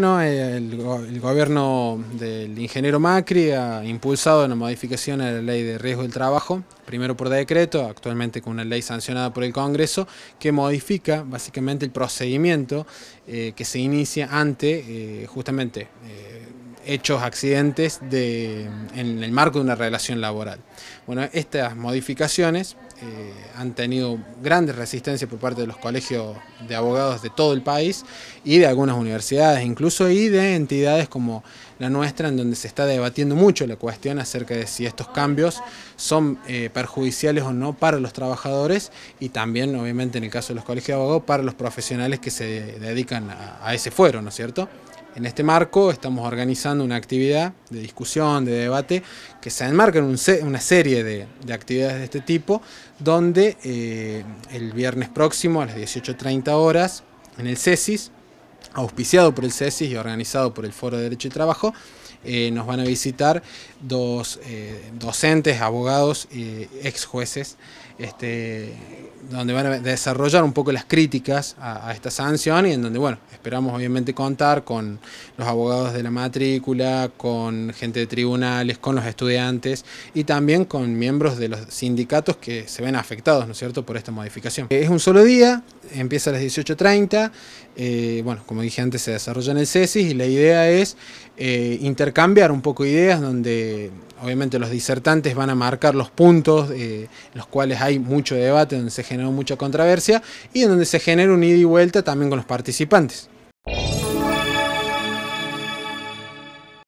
Bueno, eh, el, gobierno del ingeniero Macri ha impulsado una modificación a la ley de riesgo del trabajo, primero por decreto, actualmente con una ley sancionada por el Congreso, que modifica básicamente el procedimiento eh, que se inicia ante eh, justamente hechos, accidentes en el marco de una relación laboral. Bueno, estas modificaciones eh, han tenido grandes resistencias por parte de los colegios de abogados de todo el país y de algunas universidades, incluso y de entidades como la nuestra, en donde se está debatiendo mucho la cuestión acerca de si estos cambios son eh, perjudiciales o no para los trabajadores y también, obviamente, en el caso de los colegios de abogados, para los profesionales que se dedican a ese fuero, ¿no es cierto? En este marco estamos organizando una actividad de discusión, de debate, que se enmarca en una serie de, actividades de este tipo, donde eh, el viernes próximo a las 18.30 horas, en el CESIS, auspiciado por el CESIS y organizado por el Foro de Derecho y Trabajo, eh, nos van a visitar dos eh, docentes, abogados, eh, ex jueces, este, donde van a desarrollar un poco las críticas a, a, esta sanción y en donde, bueno, esperamos obviamente contar con los abogados de la matrícula, con gente de tribunales, con los estudiantes y también con miembros de los sindicatos que se ven afectados, ¿no es cierto?, por esta modificación. Es un solo día, empieza a las 18.30, eh, bueno, como como dije antes, se desarrolla en el CESIS y la idea es eh, intercambiar un poco ideas donde obviamente los disertantes van a marcar los puntos en eh, los cuales hay mucho debate, donde se generó mucha controversia y en donde se genera un ida y vuelta también con los participantes.